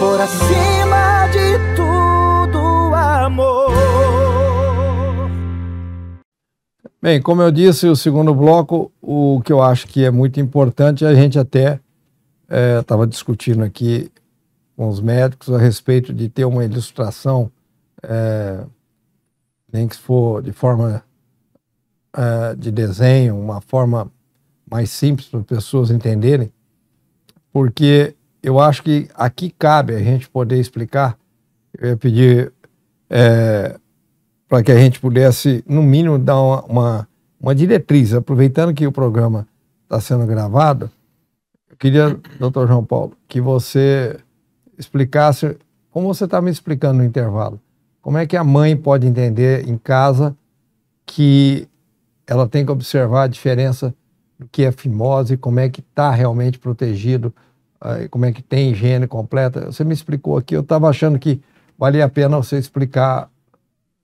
por acima de tudo, amor. Bem, como eu disse, o segundo bloco, o que eu acho que é muito importante, é a gente até estava é, discutindo aqui com os médicos a respeito de ter uma ilustração, é, nem que for de forma é, de desenho, uma forma mais simples para as pessoas entenderem, porque eu acho que aqui cabe a gente poder explicar. Eu ia pedir é, para que a gente pudesse, no mínimo, dar uma, uma, uma diretriz. Aproveitando que o programa está sendo gravado, eu queria, doutor João Paulo, que você explicasse, como você estava tá me explicando no intervalo, como é que a mãe pode entender em casa que ela tem que observar a diferença do que é fimose, como é que está realmente protegido como é que tem higiene completa. Você me explicou aqui, eu estava achando que valia a pena você explicar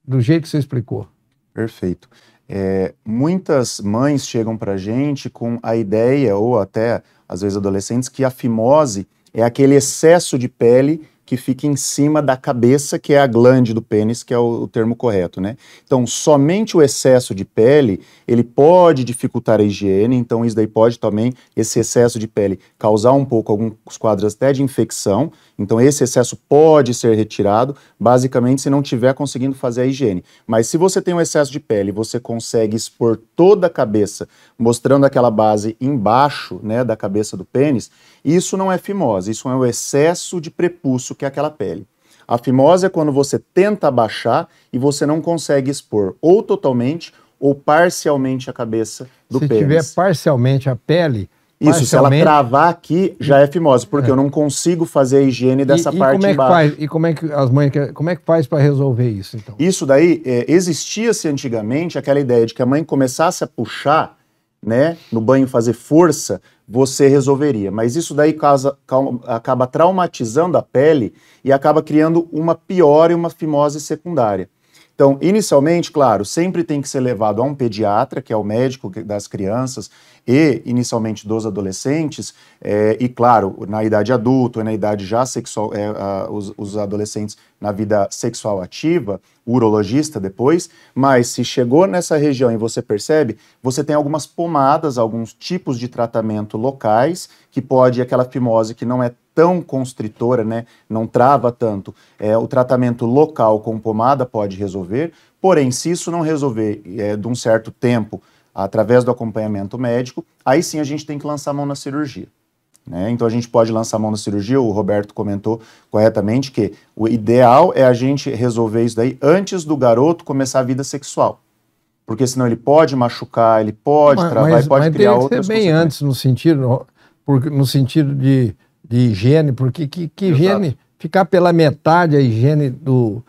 do jeito que você explicou. Perfeito. É, muitas mães chegam para a gente com a ideia, ou até às vezes adolescentes, que a fimose é aquele excesso de pele que fica em cima da cabeça, que é a glande do pênis, que é o, o termo correto, né? Então, somente o excesso de pele, ele pode dificultar a higiene, então isso daí pode também, esse excesso de pele, causar um pouco alguns quadros até de infecção, então esse excesso pode ser retirado, basicamente se não tiver conseguindo fazer a higiene. Mas se você tem um excesso de pele, você consegue expor toda a cabeça, mostrando aquela base embaixo, né, da cabeça do pênis, isso não é fimose, isso é o excesso de prepúcio que é aquela pele. A fimose é quando você tenta baixar e você não consegue expor ou totalmente ou parcialmente a cabeça do Se pênis. Se tiver parcialmente a pele, isso, se ela travar aqui, já é fimose, porque é. eu não consigo fazer a higiene dessa e, e parte como é embaixo. Faz, e como é que as mães como é que faz para resolver isso? Então? Isso daí é, existia-se antigamente aquela ideia de que a mãe começasse a puxar, né, no banho fazer força, você resolveria. Mas isso daí causa, acaba traumatizando a pele e acaba criando uma piora e uma fimose secundária. Então, inicialmente, claro, sempre tem que ser levado a um pediatra, que é o médico das crianças, e inicialmente dos adolescentes, é, e claro, na idade adulta, na idade já sexual, é, a, os, os adolescentes na vida sexual ativa, urologista depois, mas se chegou nessa região e você percebe, você tem algumas pomadas, alguns tipos de tratamento locais, que pode, aquela fimose que não é tão constritora, né, não trava tanto, é, o tratamento local com pomada pode resolver, porém, se isso não resolver é, de um certo tempo, através do acompanhamento médico, aí sim a gente tem que lançar a mão na cirurgia. Né? Então a gente pode lançar a mão na cirurgia, o Roberto comentou corretamente que o ideal é a gente resolver isso daí antes do garoto começar a vida sexual. Porque senão ele pode machucar, ele pode mas, travar, mas, pode mas criar outras bem antes no sentido, no, no sentido de, de higiene, porque que, que higiene ficar pela metade a higiene do,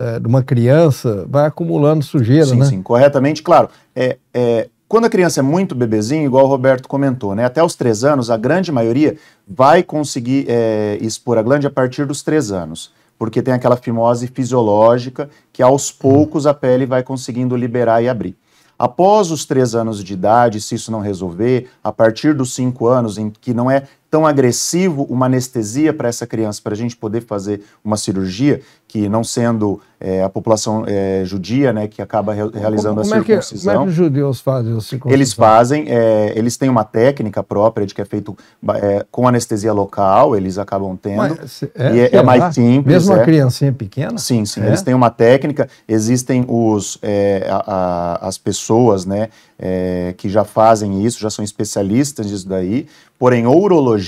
é, de uma criança vai acumulando sujeira, sim, né? Sim, corretamente, claro. É, é, quando a criança é muito bebezinho, igual o Roberto comentou, né, até os três anos, a grande maioria vai conseguir é, expor a glande a partir dos três anos, porque tem aquela fimose fisiológica que aos hum. poucos a pele vai conseguindo liberar e abrir. Após os três anos de idade, se isso não resolver, a partir dos cinco anos, em que não é tão agressivo uma anestesia para essa criança, para a gente poder fazer uma cirurgia, que não sendo é, a população é, judia, né, que acaba re realizando como, como a circuncisão. É que, como é que é, é os judeus fazem a circuncisão? Eles fazem, é, eles têm uma técnica própria de que é feito com anestesia local, eles acabam tendo. Mas, e é, mais simples. Mesmo a criancinha pequena? Sim, sim. Eles têm uma técnica, existem os, a, a, as pessoas né, que já fazem isso, já são especialistas disso daí, porém, urologia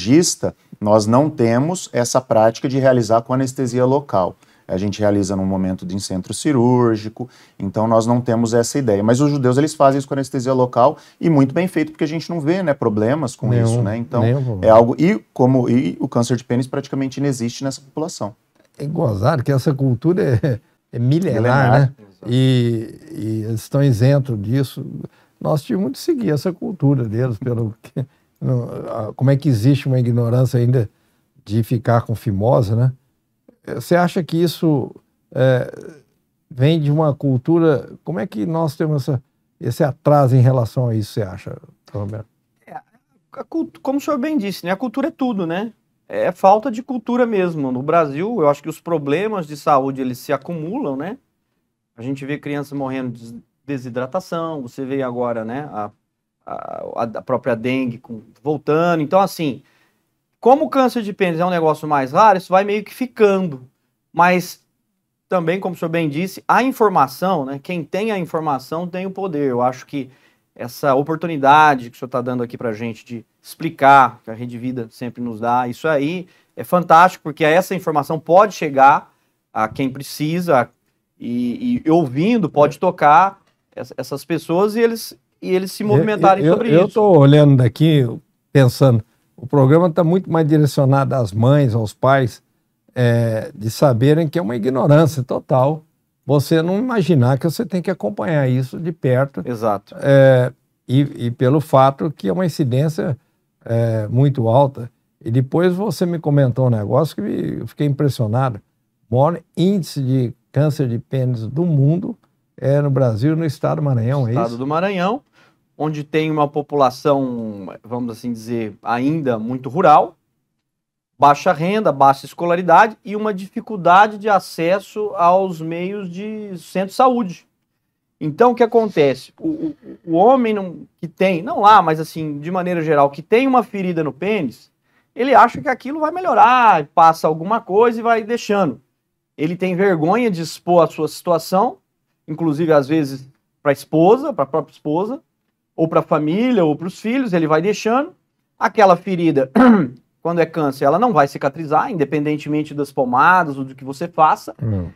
nós não temos essa prática de realizar com anestesia local. A gente realiza num momento de centro cirúrgico, então nós não temos essa ideia. Mas os judeus eles fazem isso com anestesia local e muito bem feito, porque a gente não vê né, problemas com nenhum, isso, né? Então é algo. E como e o câncer de pênis praticamente não existe nessa população. É gozar que essa cultura é, é milenar, né? milenar, né? E, e, eles estão isentos disso. Nós tínhamos de seguir essa cultura deles, pelo que. Como é que existe uma ignorância ainda de ficar com fimosa, né? Você acha que isso é, vem de uma cultura? Como é que nós temos essa, esse atraso em relação a isso, você acha, Roberto? É, como o senhor bem disse, né? a cultura é tudo, né? É, é falta de cultura mesmo. No Brasil, eu acho que os problemas de saúde eles se acumulam, né? A gente vê crianças morrendo de desidratação, você vê agora, né, a a, a própria dengue com, voltando. Então, assim, como o câncer de pênis é um negócio mais raro, isso vai meio que ficando. Mas também, como o senhor bem disse, a informação, né? Quem tem a informação tem o poder. Eu acho que essa oportunidade que o senhor está dando aqui para a gente de explicar, que a Rede Vida sempre nos dá, isso aí é fantástico, porque essa informação pode chegar a quem precisa e, e ouvindo, pode tocar essas pessoas e eles e eles se movimentarem eu, eu, sobre eu, isso. Eu estou olhando daqui, pensando, o programa está muito mais direcionado às mães, aos pais, é, de saberem que é uma ignorância total você não imaginar que você tem que acompanhar isso de perto. Exato. É, e, e, pelo fato que é uma incidência é, muito alta. E depois você me comentou um negócio que eu fiquei impressionado. O maior índice de câncer de pênis do mundo é, no Brasil, no estado do Maranhão, é estado isso? Estado do Maranhão, onde tem uma população, vamos assim dizer, ainda muito rural, baixa renda, baixa escolaridade e uma dificuldade de acesso aos meios de centro de saúde. Então, o que acontece? O, o, o homem não, que tem, não lá, mas assim, de maneira geral, que tem uma ferida no pênis, ele acha que aquilo vai melhorar, passa alguma coisa e vai deixando. Ele tem vergonha de expor a sua situação inclusive às vezes para a esposa, para a própria esposa, ou para a família, ou para os filhos, ele vai deixando. Aquela ferida, quando é câncer, ela não vai cicatrizar, independentemente das pomadas ou do que você faça. Não.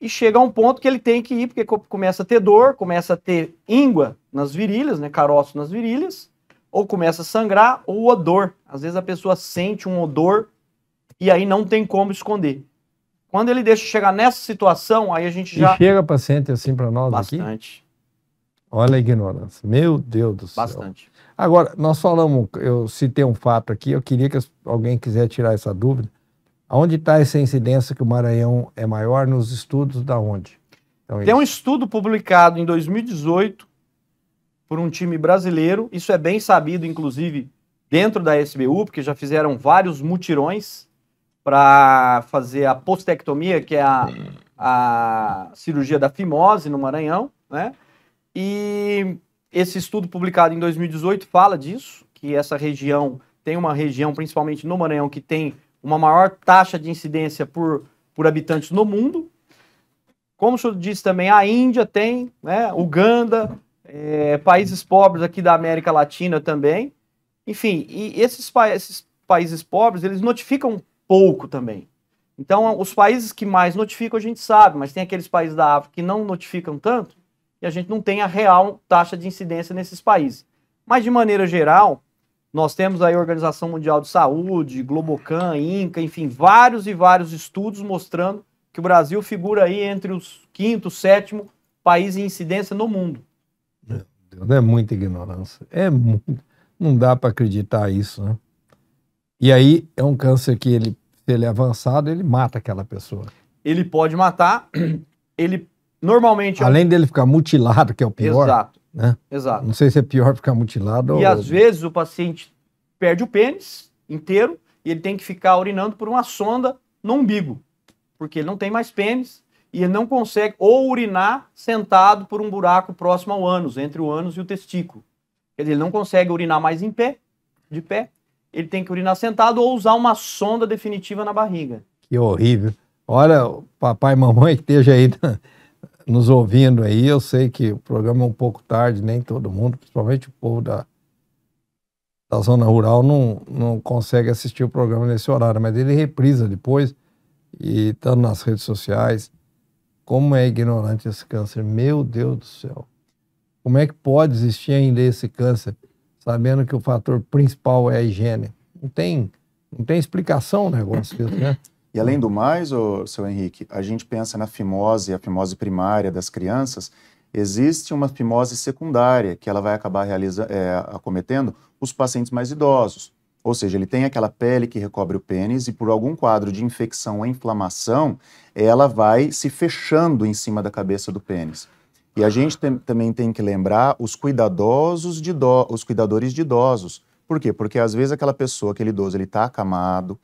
E chega a um ponto que ele tem que ir, porque começa a ter dor, começa a ter íngua nas virilhas, né, caroço nas virilhas, ou começa a sangrar, ou odor. Às vezes a pessoa sente um odor e aí não tem como esconder. Quando ele deixa chegar nessa situação, aí a gente já. E chega paciente assim para nós Bastante. aqui? Bastante. Olha a ignorância. Meu Deus do céu. Bastante. Agora, nós falamos, eu citei um fato aqui, eu queria que alguém quiser tirar essa dúvida. Onde está essa incidência que o Maranhão é maior nos estudos da onde? Então, Tem isso. um estudo publicado em 2018 por um time brasileiro, isso é bem sabido, inclusive, dentro da SBU, porque já fizeram vários mutirões para fazer a postectomia, que é a, a cirurgia da fimose no Maranhão, né? E esse estudo publicado em 2018 fala disso, que essa região tem uma região, principalmente no Maranhão, que tem uma maior taxa de incidência por, por habitantes no mundo. Como o senhor disse também, a Índia tem, né? Uganda, é, países pobres aqui da América Latina também. Enfim, e esses, pa esses países pobres, eles notificam pouco também. Então, os países que mais notificam a gente sabe, mas tem aqueles países da África que não notificam tanto e a gente não tem a real taxa de incidência nesses países. Mas, de maneira geral, nós temos aí a Organização Mundial de Saúde, Globocan, Inca, enfim, vários e vários estudos mostrando que o Brasil figura aí entre os quinto, sétimo país em incidência no mundo. Meu Deus, é muita ignorância. É muito... Não dá para acreditar isso, né? E aí é um câncer que ele, se ele é avançado, ele mata aquela pessoa. Ele pode matar, ele normalmente. Além dele ficar mutilado, que é o pior. Exato. Né? Exato. Não sei se é pior ficar mutilado e ou. E às vezes o paciente perde o pênis inteiro e ele tem que ficar urinando por uma sonda no umbigo, porque ele não tem mais pênis e ele não consegue ou urinar sentado por um buraco próximo ao ânus, entre o ânus e o testículo. Quer dizer, ele não consegue urinar mais em pé, de pé, ele tem que urinar sentado ou usar uma sonda definitiva na barriga. Que horrível. Olha, papai e mamãe que esteja aí nos ouvindo aí, eu sei que o programa é um pouco tarde, nem todo mundo, principalmente o povo da, da zona rural, não, não consegue assistir o programa nesse horário, mas ele reprisa depois e estando tá nas redes sociais. Como é ignorante esse câncer? Meu Deus do céu. Como é que pode existir ainda esse câncer? sabendo que o fator principal é a higiene. Não tem, não tem explicação o negócio né? E além do mais, ô, seu Henrique, a gente pensa na fimose, a fimose primária das crianças, existe uma fimose secundária que ela vai acabar é, acometendo os pacientes mais idosos. Ou seja, ele tem aquela pele que recobre o pênis e por algum quadro de infecção ou inflamação, ela vai se fechando em cima da cabeça do pênis. E a gente tem, também tem que lembrar os cuidadosos de do, os cuidadores de idosos. Por quê? Porque às vezes aquela pessoa, aquele idoso, ele está acamado,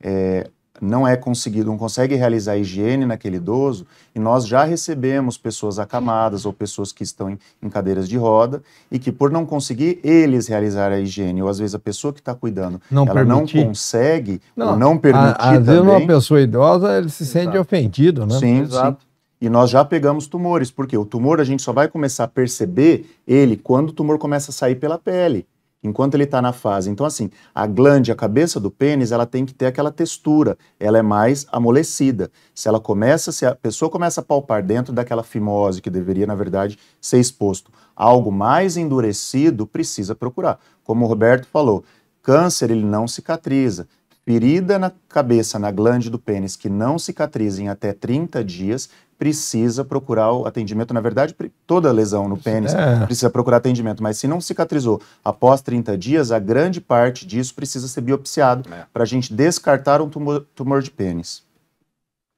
é, não é conseguido, não consegue realizar higiene naquele idoso, e nós já recebemos pessoas acamadas ou pessoas que estão em, em cadeiras de roda e que por não conseguir eles realizar a higiene, ou às vezes a pessoa que está cuidando, não ela permitir. não consegue não, ou não permitir a, às também. Às vezes uma pessoa idosa, ele se Exato. sente ofendido, né? Sim, Exato. sim. E nós já pegamos tumores, porque o tumor a gente só vai começar a perceber ele quando o tumor começa a sair pela pele, enquanto ele está na fase. Então, assim, a glande, a cabeça do pênis, ela tem que ter aquela textura, ela é mais amolecida. Se ela começa, se a pessoa começa a palpar dentro daquela fimose que deveria, na verdade, ser exposto, algo mais endurecido, precisa procurar. Como o Roberto falou, câncer ele não cicatriza. Ferida na cabeça, na glande do pênis, que não cicatriza em até 30 dias, precisa procurar o atendimento. Na verdade, toda lesão no pênis é. precisa procurar atendimento, mas se não cicatrizou após 30 dias, a grande parte disso precisa ser biopsiado é. para a gente descartar um tumor, tumor de pênis.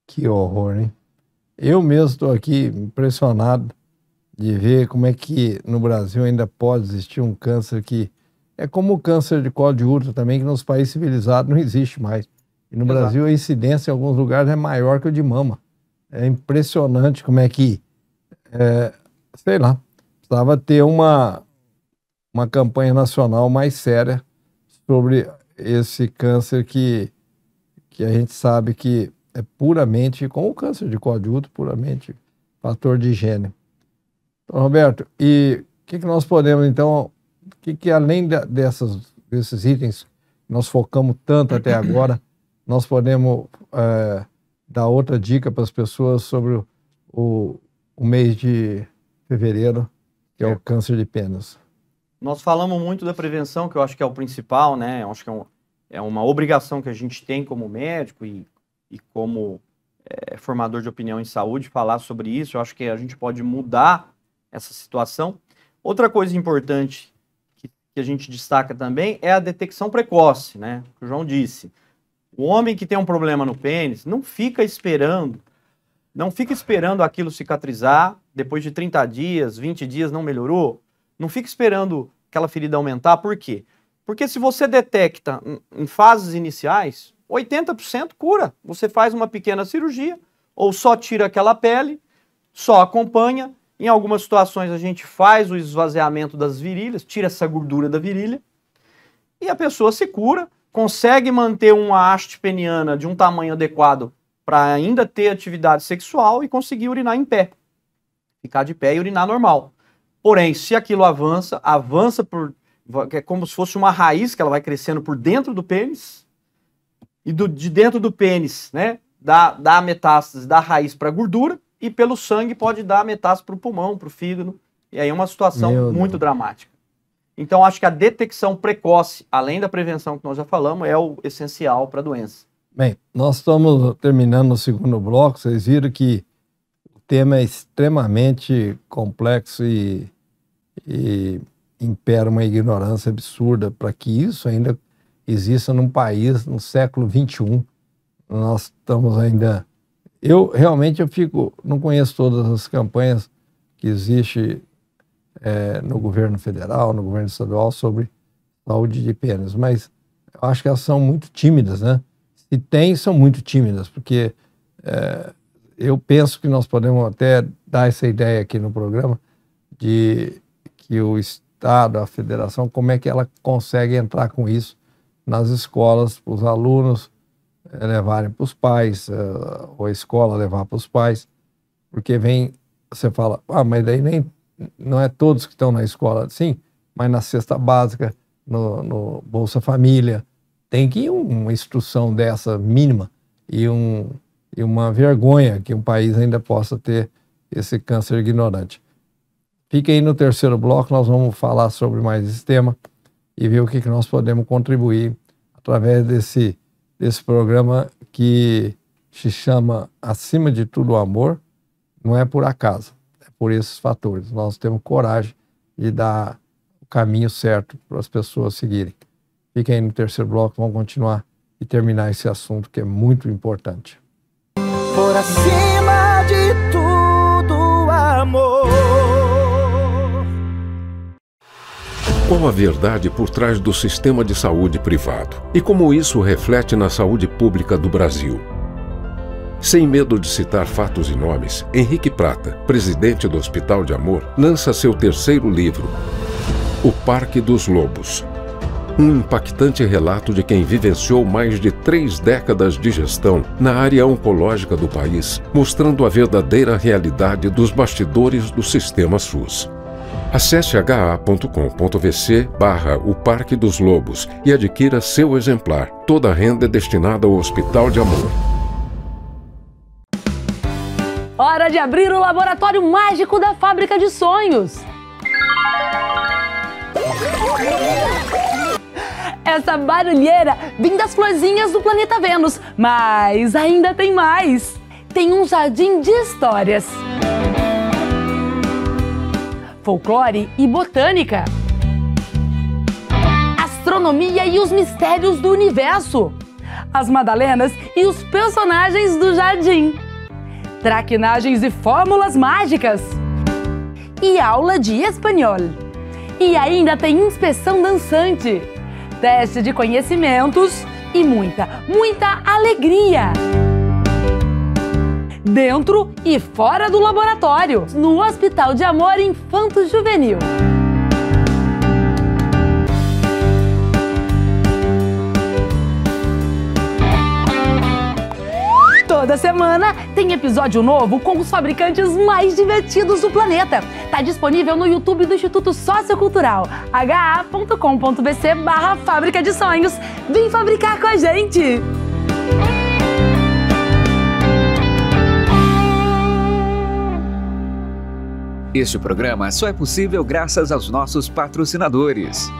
Que horror, hein? Eu mesmo estou aqui impressionado de ver como é que no Brasil ainda pode existir um câncer que é como o câncer de colo de útero também, que nos países civilizados não existe mais. E no Exato. Brasil a incidência em alguns lugares é maior que o de mama. É impressionante como é que, é, sei lá, precisava ter uma, uma campanha nacional mais séria sobre esse câncer que, que a gente sabe que é puramente, com o câncer de coadjuto, puramente fator de gênero. Então, Roberto, e o que, que nós podemos, então, o que, que além de, dessas, desses itens que nós focamos tanto até agora, nós podemos é, dar outra dica para as pessoas sobre o, o, mês de fevereiro, que é, é o câncer de penas. Nós falamos muito da prevenção, que eu acho que é o principal, né? Eu acho que é, um, é uma obrigação que a gente tem como médico e, e como é, formador de opinião em saúde falar sobre isso. Eu acho que a gente pode mudar essa situação. Outra coisa importante que, que a gente destaca também é a detecção precoce, né? o João disse. O homem que tem um problema no pênis não fica esperando, não fica esperando aquilo cicatrizar, depois de 30 dias, 20 dias não melhorou, não fica esperando aquela ferida aumentar, por quê? Porque se você detecta em fases iniciais, 80% cura. Você faz uma pequena cirurgia ou só tira aquela pele, só acompanha. Em algumas situações a gente faz o esvaziamento das virilhas, tira essa gordura da virilha e a pessoa se cura consegue manter uma haste peniana de um tamanho adequado para ainda ter atividade sexual e conseguir urinar em pé. Ficar de pé e urinar normal. Porém, se aquilo avança, avança por. É como se fosse uma raiz que ela vai crescendo por dentro do pênis. E do, de dentro do pênis, né? Dá, dá metástase da raiz para a gordura. E pelo sangue pode dar metástase para o pulmão, para o fígado. E aí é uma situação Meu muito Deus. dramática. Então, acho que a detecção precoce, além da prevenção que nós já falamos, é o essencial para a doença. Bem, nós estamos terminando o segundo bloco. Vocês viram que o tema é extremamente complexo e, e impera uma ignorância absurda para que isso ainda exista num país no século XXI. Nós estamos ainda. Eu realmente eu fico, não conheço todas as campanhas que existe é, no governo federal, no governo estadual, sobre saúde de penas, Mas eu acho que elas são muito tímidas, né? Se tem, são muito tímidas, porque é, eu penso que nós podemos até dar essa ideia aqui no programa de que o Estado, a federação, como é que ela consegue entrar com isso nas escolas, para os alunos é, levarem para os pais, ou a escola levar para os pais, porque vem, você fala, ah, mas daí nem não é todos que estão na escola assim, mas na cesta básica, no, no Bolsa Família, tem que ir uma instrução dessa mínima e, um, e uma vergonha que um país ainda possa ter esse câncer ignorante. Fiquem aí no terceiro bloco, nós vamos falar sobre mais esse tema e ver o que, que nós podemos contribuir através desse, desse programa que se chama Acima de Tudo o Amor, não é por acaso por esses fatores. Nós temos coragem de dar o caminho certo para as pessoas seguirem. Fiquem aí no terceiro bloco, vamos continuar e terminar esse assunto que é muito importante. Por acima de tudo, amor. Qual a verdade por trás do sistema de saúde privado? E como isso reflete na saúde pública do Brasil? Sem medo de citar fatos e nomes, Henrique Prata, presidente do Hospital de Amor, lança seu terceiro livro, O Parque dos Lobos. Um impactante relato de quem vivenciou mais de três décadas de gestão na área oncológica do país, mostrando a verdadeira realidade dos bastidores do sistema SUS. Acesse ha.com.vc barra o Parque dos Lobos e adquira seu exemplar. Toda a renda é destinada ao Hospital de Amor. Hora de abrir o laboratório mágico da fábrica de sonhos. Essa barulheira vem das florzinhas do planeta Vênus, mas ainda tem mais. Tem um jardim de histórias. Folclore e botânica. Astronomia e os mistérios do universo. As Madalenas e os personagens do jardim traquinagens e fórmulas mágicas. E aula de espanhol. E ainda tem inspeção dançante, teste de conhecimentos e muita, muita alegria. Dentro e fora do laboratório, no Hospital de Amor Infanto Juvenil. toda semana tem episódio novo com os fabricantes mais divertidos do planeta. Tá disponível no YouTube do Instituto Sociocultural, ha.com.bc barra Fábrica de Sonhos. Vem fabricar com a gente! Este programa só é possível graças aos nossos patrocinadores.